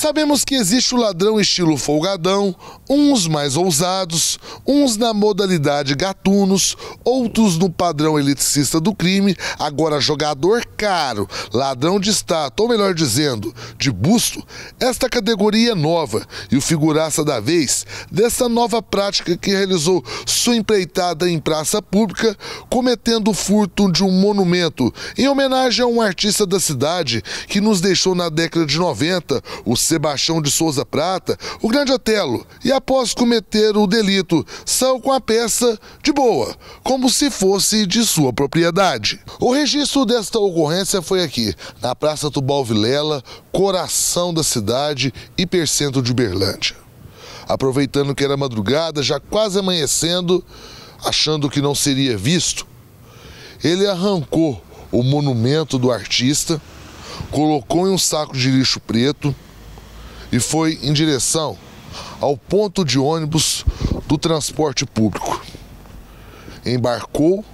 Sabemos que existe o ladrão estilo folgadão, uns mais ousados, uns na modalidade gatunos, outros no padrão eliticista do crime, agora jogador caro, ladrão de estátua, ou melhor dizendo, de busto, esta categoria é nova e o figuraça da vez dessa nova prática que realizou sua empreitada em praça pública, cometendo o furto de um monumento em homenagem a um artista da cidade que nos deixou na década de 90, o Sebastião de Souza Prata, o grande Otelo, e após cometer o delito, saiu com a peça de boa, como se fosse de sua propriedade. O registro desta ocorrência foi aqui, na Praça Tubal Vilela, coração da cidade, e percento de Berlândia. Aproveitando que era madrugada, já quase amanhecendo, achando que não seria visto, ele arrancou o monumento do artista, colocou em um saco de lixo preto e foi em direção ao ponto de ônibus do transporte público. Embarcou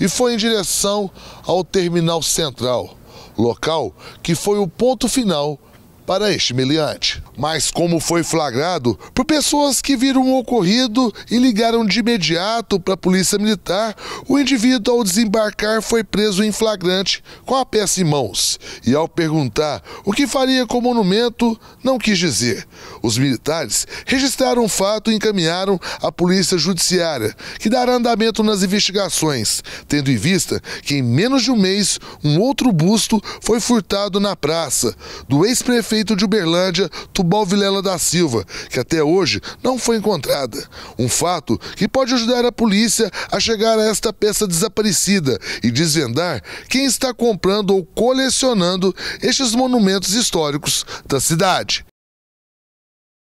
e foi em direção ao terminal central, local que foi o ponto final para este miliante mas como foi flagrado por pessoas que viram o ocorrido e ligaram de imediato para a Polícia Militar, o indivíduo, ao desembarcar, foi preso em flagrante com a peça em mãos. E ao perguntar o que faria com o monumento, não quis dizer. Os militares registraram o fato e encaminharam à Polícia Judiciária, que dará andamento nas investigações, tendo em vista que em menos de um mês um outro busto foi furtado na praça do ex-prefeito de Uberlândia, Tubarão. Tubal Vilela da Silva, que até hoje não foi encontrada. Um fato que pode ajudar a polícia a chegar a esta peça desaparecida e desvendar quem está comprando ou colecionando estes monumentos históricos da cidade.